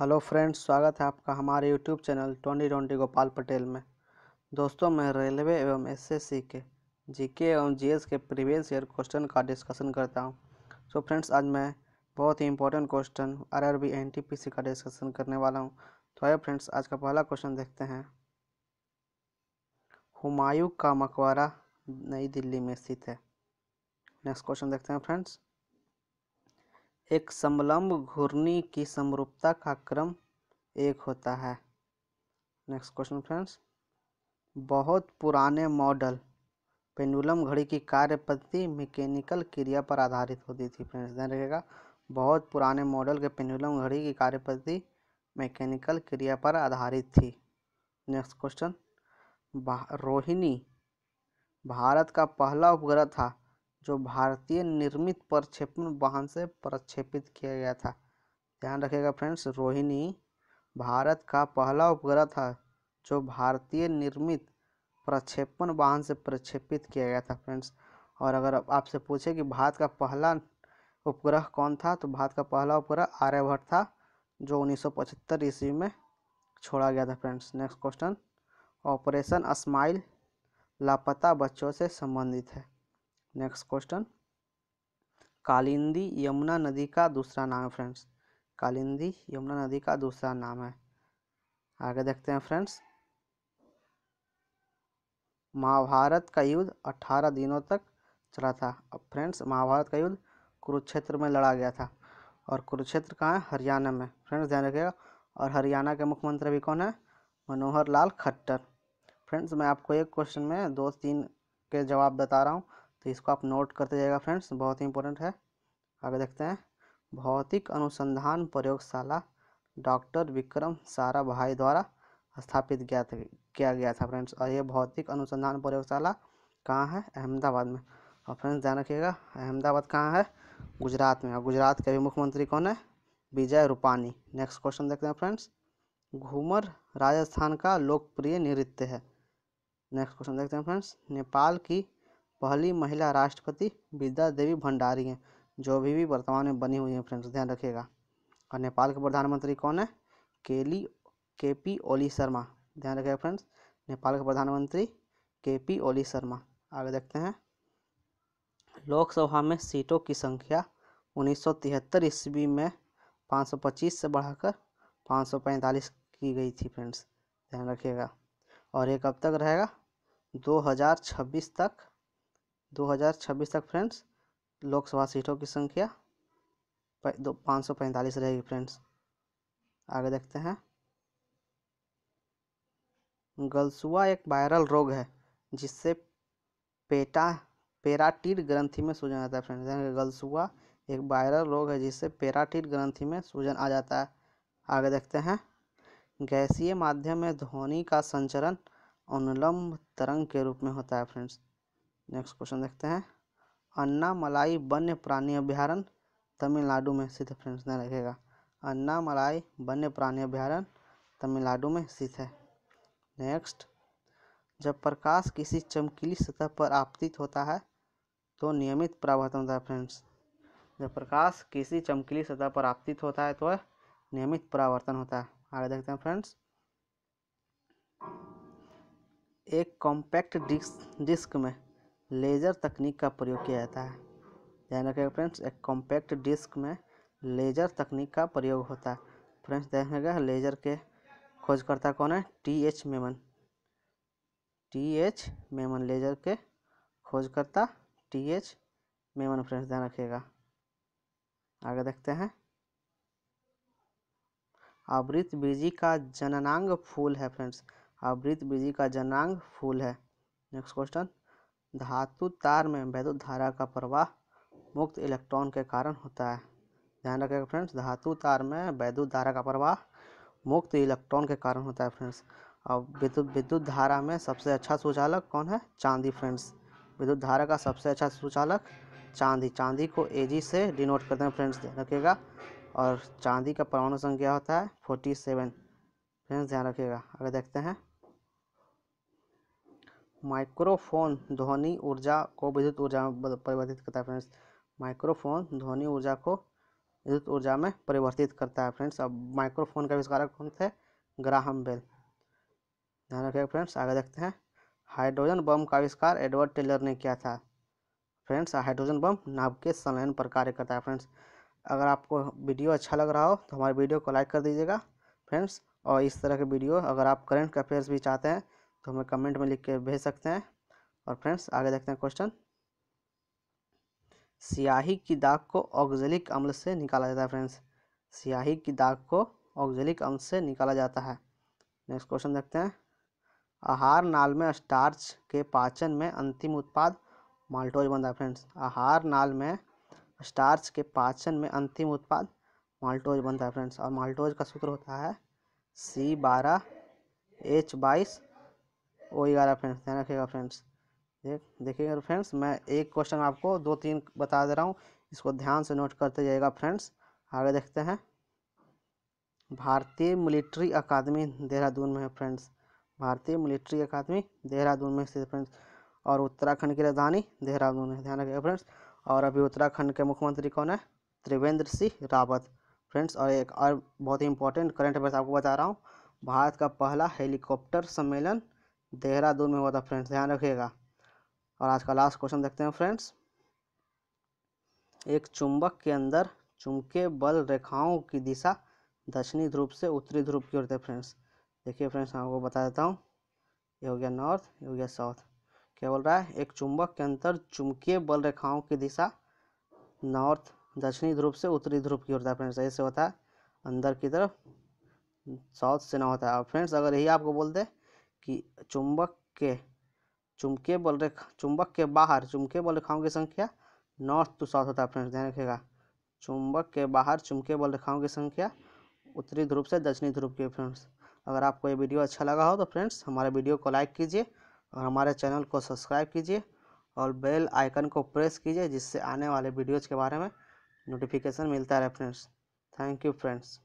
hello friends स्वागत है आपका हमारे YouTube channel twenty twenty Gopal Patel में दोस्तों मैं रेलवे एवं एसएससी के जीके एवं जीएस के प्रीवियस ईयर क्वेश्चन का डिस्कशन करता हूं सो so फ्रेंड्स आज मैं बहुत ही इंपॉर्टेंट क्वेश्चन आरआरबी एनटीपीसी का डिस्कशन करने वाला हूं तो आइए फ्रेंड्स आज का पहला क्वेश्चन देखते हैं हुमायूं का मकबरा नई दिल्ली में स्थित है नेक्स्ट क्वेश्चन देखते हैं फ्रेंड्स एक समलम्ब घूर्णी की समरूपता का क्रम एक होता है नेक्स्ट क्वेश्चन फ्रेंड्स बहुत पुराने मॉडल पेंडुलम घड़ी की कार्य पद्धति मैकेनिकल क्रिया पर आधारित होती थी फ्रेंड्स ध्यान रखिएगा बहुत पुराने मॉडल के पेंडुलम घड़ी की कार्य पद्धति मैकेनिकल क्रिया पर आधारित थी नेक्स्ट क्वेश्चन रोहिणी भारत का पहला उपग्रह था जो भारतीय निर्मित प्रक्षेपण वाहन से प्रक्षेपित किया गया था ध्यान रखिएगा फ्रेंड्स रोहिणी भारत का पहला उपग्रह था जो भारतीय निर्मित प्रक्षेपण वाहन से प्रक्षेपित किया गया था फ्रेंड्स और अगर आपसे पूछे कि भारत का पहला उपग्रह कौन था तो भारत का पहला उपग्रह आर्यभट्ट था जो पचहत्तर ईस्वी में छोड़ा गया था friends next question operation smile लापता बच्चों से संबंधित है नेक्स्ट क्वेश्चन कालिंदी यमुना नदी का दूसरा नाम है फ्रेंड्स कालिंदी यमुना नदी का दूसरा नाम है आगे देखते हैं फ्रेंड्स महाभारत का युद्ध अट्ठारह दिनों तक चला था अब फ्रेंड्स महाभारत का युद्ध कुरुक्षेत्र में लड़ा गया था और कुरुक्षेत्र कहाँ है हरियाणा में फ्रेंड्स ध्यान रखिएगा और हरियाणा के मुख्यमंत्री भी कौन है मनोहर लाल खट्टर फ्रेंड्स मैं आपको एक क्वेश्चन में दो तीन के जवाब बता रहा हूँ तो इसको आप नोट करते जाएगा फ्रेंड्स बहुत ही इंपॉर्टेंट है आगे देखते हैं भौतिक अनुसंधान प्रयोगशाला डॉक्टर विक्रम सारा भाई द्वारा स्थापित किया किया गया था फ्रेंड्स और ये भौतिक अनुसंधान प्रयोगशाला कहाँ है अहमदाबाद में और फ्रेंड्स ध्यान रखिएगा अहमदाबाद कहाँ है गुजरात में और गुजरात के अभी मुख्यमंत्री कौन है विजय रूपानी नेक्स्ट क्वेश्चन देखते हैं फ्रेंड्स घूमर राजस्थान का लोकप्रिय नृत्य है नेक्स्ट क्वेश्चन देखते हैं फ्रेंड्स नेपाल की पहली महिला राष्ट्रपति विद्या देवी भंडारी हैं जो अभी भी वर्तमान में बनी हुई हैं फ्रेंड्स ध्यान रखिएगा और नेपाल के प्रधानमंत्री कौन है केली के पी ओली शर्मा ध्यान रखिएगा फ्रेंड्स नेपाल के प्रधानमंत्री के पी ओली शर्मा आगे देखते हैं लोकसभा में सीटों की संख्या 1973 ईस्वी में पाँच से बढ़ाकर पाँच की गई थी फ्रेंड्स ध्यान रखिएगा और ये कब तक रहेगा 2026 तक 2026 तक फ्रेंड्स लोकसभा सीटों की संख्या दो पाँच सौ पैंतालीस रहेगी फ्रेंड्स आगे देखते हैं गलसुआ एक वायरल रोग है जिससे पेटा पेराटीड ग्रंथि में सूजन आता है फ्रेंड्स गलसुआ एक वायरल रोग है जिससे पेराटीड ग्रंथि में सूजन आ जाता है आगे देखते हैं गैसीय माध्यम में ध्वनि का संचरण अनुलम्ब तरंग के रूप में होता है फ्रेंड्स नेक्स्ट क्वेश्चन देखते हैं अन्ना मलाई वन्य प्राणी अभ्यारण तमिलनाडु में स्थित है फ्रेंड्स ध्यान अन्ना मलाई वन्य प्राणी अभ्यारण तमिलनाडु में स्थित है नेक्स्ट जब प्रकाश किसी चमकीली सतह पर आपतित होता है तो नियमित परावर्तन होता है फ्रेंड्स जब प्रकाश किसी चमकीली सतह पर आपतित होता है तो नियमित परावर्तन होता है आगे देखते हैं फ्रेंड्स एक कॉम्पैक्ट डिस्क डिस्क में लेज़र तकनीक का प्रयोग किया जाता है ध्यान रखेगा फ्रेंड्स एक कॉम्पैक्ट डिस्क में लेज़र तकनीक का प्रयोग होता है फ्रेंड्स देखिएगा लेज़र के खोजकर्ता कौन है T H Maiman T H Maiman laser के खोजकर्ता टी एच मेमन फ्रेंड्स ध्यान रखिएगा आगे देखते हैं आवृत बीजी का जननांग फूल है फ्रेंड्स आवृत बीजी का जननांग फूल है नेक्स्ट क्वेश्चन धातु तार में वैद्युत धारा का प्रवाह मुक्त इलेक्ट्रॉन के कारण होता है ध्यान रखिएगा फ्रेंड्स धातु तार में वैद्युत धारा का प्रवाह मुक्त इलेक्ट्रॉन के कारण होता है फ्रेंड्स और विद्युत विद्युत धारा में सबसे अच्छा सुचालक कौन है चांदी फ्रेंड्स विद्युत धारा का सबसे अच्छा सुचालक चांदी चांदी को एजी से डिनोट करते हैं फ्रेंड्स ध्यान रखिएगा और चांदी का परमाणु संख्या होता है फोर्टी सेवन फ्रेंड्स ध्यान रखिएगा अगर देखते हैं माइक्रोफोन ध्वनि ऊर्जा को विद्युत ऊर्जा में परिवर्तित करता है फ्रेंड्स माइक्रोफोन ध्वनि ऊर्जा को विद्युत ऊर्जा में परिवर्तित करता है फ्रेंड्स अब माइक्रोफोन का आविष्कारक कौन थे ग्राहम बेल ध्यान रखिएगा फ्रेंड्स आगे देखते हैं हाइड्रोजन बम का आविष्कार एडवर्ड टेलर ने किया था फ्रेंड्स हाइड्रोजन बम नाव के संलयन पर कार्य करता है फ्रेंड्स अगर आपको वीडियो अच्छा लग रहा हो तो हमारे वीडियो को लाइक कर दीजिएगा फ्रेंड्स और इस तरह के वीडियो अगर आप करंट अफेयर्स भी चाहते हैं तो हमें कमेंट में लिख के भेज सकते हैं और फ्रेंड्स आगे देखते हैं क्वेश्चन स्याही की दाग को ऑक्जेलिक अम्ल से निकाला जाता है फ्रेंड्स स्याही की दाग को ऑक्जेलिक अम्ल से निकाला जाता है नेक्स्ट क्वेश्चन देखते हैं आहार नाल में स्टार्च के पाचन में अंतिम उत्पाद माल्टोज बनता है फ्रेंड्स आहार नाल में स्टार्च के पाचन में अंतिम उत्पाद माल्टोज बनता है फ्रेंड्स और माल्टोज का सूत्र होता है सी बारह एच बाईस वही आ रहा फ्रेंड्स ध्यान रखिएगा फ्रेंड्स देख देखिएगा फ्रेंड्स तो मैं एक क्वेश्चन आपको दो तीन बता दे रहा हूँ इसको ध्यान से नोट करते जाइएगा फ्रेंड्स आगे देखते हैं भारतीय मिलिट्री अकादमी देहरादून में है फ्रेंड्स भारतीय मिलिट्री अकादमी देहरादून में स्थित फ्रेंड्स और उत्तराखंड की राजधानी देहरादून है ध्यान रखिएगा फ्रेंड्स और अभी उत्तराखंड के मुख्यमंत्री कौन है त्रिवेंद्र सिंह रावत फ्रेंड्स और एक और बहुत ही इंपॉर्टेंट करंट अफेयर्स आपको बता रहा हूँ भारत का पहला हेलीकॉप्टर सम्मेलन देहरादून में हुआ था फ्रेंड्स ध्यान रखिएगा और आज का लास्ट क्वेश्चन देखते हैं फ्रेंड्स एक चुंबक के अंदर चुंबकीय बल रेखाओं की दिशा दक्षिणी ध्रुव से उत्तरी ध्रुव की ओर है फ्रेंड्स देखिए फ्रेंड्स मैं आपको बता देता हूँ ये हो गया नॉर्थ ये हो गया साउथ क्या बोल रहा है एक चुंबक के अंतर चुंबकीय बल रेखाओं की दिशा नॉर्थ दक्षिणी ध्रुव से उत्तरी ध्रुव की ओर होता है फ्रेंड्स ऐसे होता है अंदर की तरफ साउथ से ना होता है फ्रेंड्स अगर यही आपको बोल दें कि चुंबक के चुंबकीय बल रेखा चुंबक के बाहर चुंबकीय बल रेखाओं की संख्या नॉर्थ टू साउथ होता है फ्रेंड्स ध्यान रखिएगा चुंबक के बाहर चुंबकीय बल रेखाओं की संख्या उत्तरी ध्रुव से दक्षिणी ध्रुव की फ्रेंड्स अगर आपको ये वीडियो अच्छा लगा हो तो फ्रेंड्स हमारे वीडियो को लाइक कीजिए और हमारे चैनल को सब्सक्राइब कीजिए और बेल आइकन को प्रेस कीजिए जिससे आने वाले वीडियोज़ के बारे में नोटिफिकेशन मिलता रहे फ्रेंड्स थैंक यू फ्रेंड्स